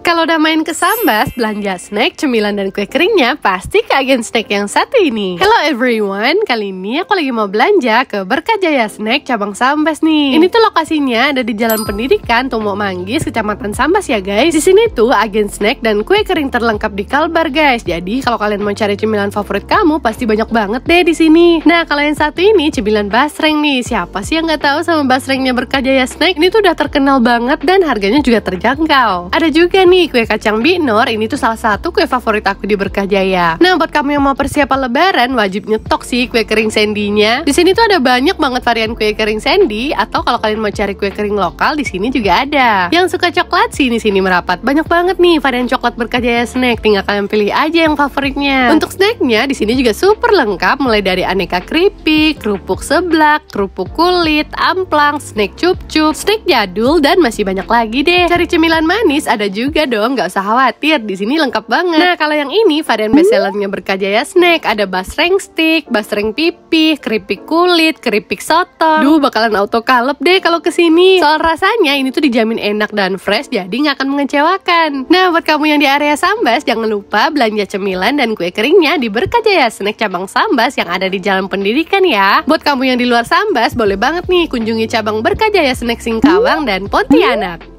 Kalau udah main ke Sambas, belanja snack, cemilan, dan kue keringnya pasti ke agen snack yang satu ini. Hello everyone, kali ini aku lagi mau belanja ke Berkat Jaya Snack cabang Sambas nih. Ini tuh lokasinya ada di Jalan Pendidikan Tumok Manggis, Kecamatan Sambas ya guys. Di sini tuh agen snack dan kue kering terlengkap di Kalbar guys. Jadi kalau kalian mau cari cemilan favorit kamu, pasti banyak banget deh di sini. Nah kalau yang satu ini cemilan basreng nih. Siapa sih yang nggak tahu sama basrengnya Berkat Jaya Snack? Ini tuh udah terkenal banget dan harganya juga terjangkau. Ada juga ada nih kue kacang binor, ini tuh salah satu kue favorit aku di Berkah Jaya. Nah, buat kamu yang mau persiapan lebaran, wajib nyetok sih kue kering sendinya. Di sini tuh ada banyak banget varian kue kering sendi, atau kalau kalian mau cari kue kering lokal, di sini juga ada. Yang suka coklat sini sini merapat. Banyak banget nih varian coklat Berkah Jaya snack, tinggal kalian pilih aja yang favoritnya. Untuk snacknya, di sini juga super lengkap, mulai dari aneka keripik, kerupuk seblak, kerupuk kulit, amplang, snack cup-cup, snack jadul, dan masih banyak lagi deh. Cari cemilan manis, ada juga juga dong, nggak usah khawatir. Di sini lengkap banget. Nah, kalau yang ini varian bestsellernya Berkajaya snack, ada basreng stick, basreng pipih, keripik kulit, keripik soto. Duh, bakalan auto kalep deh kalau kesini. Soal rasanya ini tuh dijamin enak dan fresh, jadi nggak akan mengecewakan. Nah, buat kamu yang di area Sambas, jangan lupa belanja cemilan dan kue keringnya di Berkajaya snack cabang Sambas yang ada di Jalan Pendidikan ya. Buat kamu yang di luar Sambas, boleh banget nih kunjungi cabang Berkajaya snack Singkawang hmm? dan Pontianak.